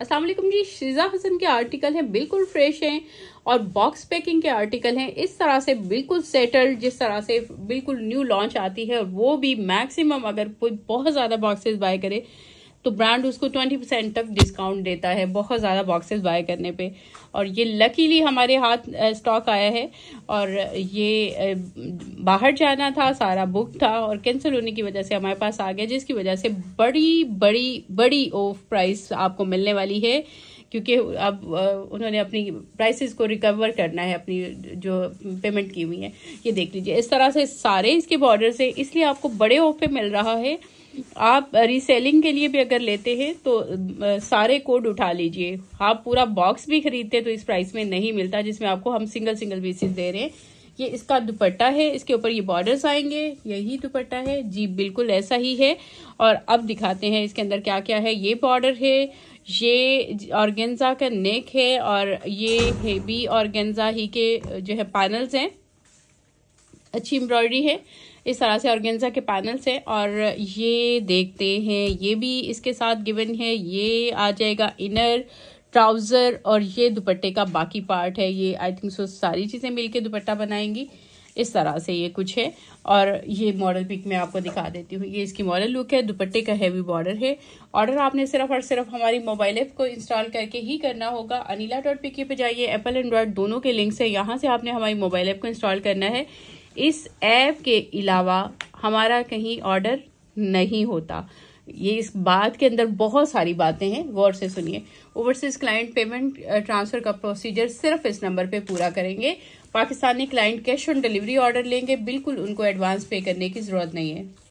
अस्सलाम जी शिजा हसन के आर्टिकल हैं बिल्कुल फ्रेश हैं और बॉक्स पैकिंग के आर्टिकल हैं इस तरह से बिल्कुल सेटल्ड जिस तरह से बिल्कुल न्यू लॉन्च आती है और वो भी मैक्सिमम अगर कोई बहुत ज़्यादा बॉक्सेस बाय करे तो ब्रांड उसको ट्वेंटी परसेंट तक डिस्काउंट देता है बहुत ज़्यादा बॉक्सेस बाय करने पे और ये लकीली हमारे हाथ स्टॉक आया है और ये बाहर जाना था सारा बुक था और कैंसिल होने की वजह से हमारे पास आ गया जिसकी वजह से बड़ी बड़ी बड़ी ऑफ प्राइस आपको मिलने वाली है क्योंकि अब उन्होंने अपनी प्राइसेस को रिकवर करना है अपनी जो पेमेंट की हुई है ये देख लीजिए इस तरह से सारे इसके बॉर्डर से इसलिए आपको बड़े ऑफ पे मिल रहा है आप रीसेलिंग के लिए भी अगर लेते हैं तो सारे कोड उठा लीजिए आप पूरा बॉक्स भी खरीदते तो इस प्राइस में नहीं मिलता जिसमें आपको हम सिंगल सिंगल पीसेस दे रहे हैं ये इसका दुपट्टा है इसके ऊपर ये बॉर्डर्स आएंगे यही दुपट्टा है जी बिल्कुल ऐसा ही है और अब दिखाते हैं इसके अंदर क्या क्या है ये बॉर्डर है ये ऑर्गेन्जा का नेक है और ये हेवी ऑर्गेन्जा ही के जो है पैनल्स हैं अच्छी एम्ब्रॉयडरी है इस तरह से ऑर्गेन्जा के पैनल्स हैं और ये देखते हैं ये भी इसके साथ गिवन है ये आ जाएगा इनर ट्राउज़र और ये दुपट्टे का बाकी पार्ट है ये आई थिंक सो सारी चीज़ें मिलके दुपट्टा बनाएंगी इस तरह से ये कुछ है और ये मॉडल पिक मैं आपको दिखा देती हूँ ये इसकी मॉडल लुक है दुपट्टे का हैवी बॉर्डर है ऑर्डर आपने सिर्फ और सिर्फ हमारी मोबाइल ऐप को इंस्टॉल करके ही करना होगा अनिला डॉट पिक पे जाइए एप्पल एंड्रॉयड दोनों के लिंक्स है यहाँ से आपने हमारी मोबाइल ऐप को इंस्टॉल करना है इस ऐप के अलावा हमारा कहीं ऑर्डर नहीं होता ये इस बात के अंदर बहुत सारी बातें हैं गौर से सुनिए ओवरसीज क्लाइंट पेमेंट ट्रांसफर का प्रोसीजर सिर्फ इस नंबर पे पूरा करेंगे Pakistani client cash on delivery order लेंगे बिल्कुल उनको एडवांस पे करने की जरूरत नहीं है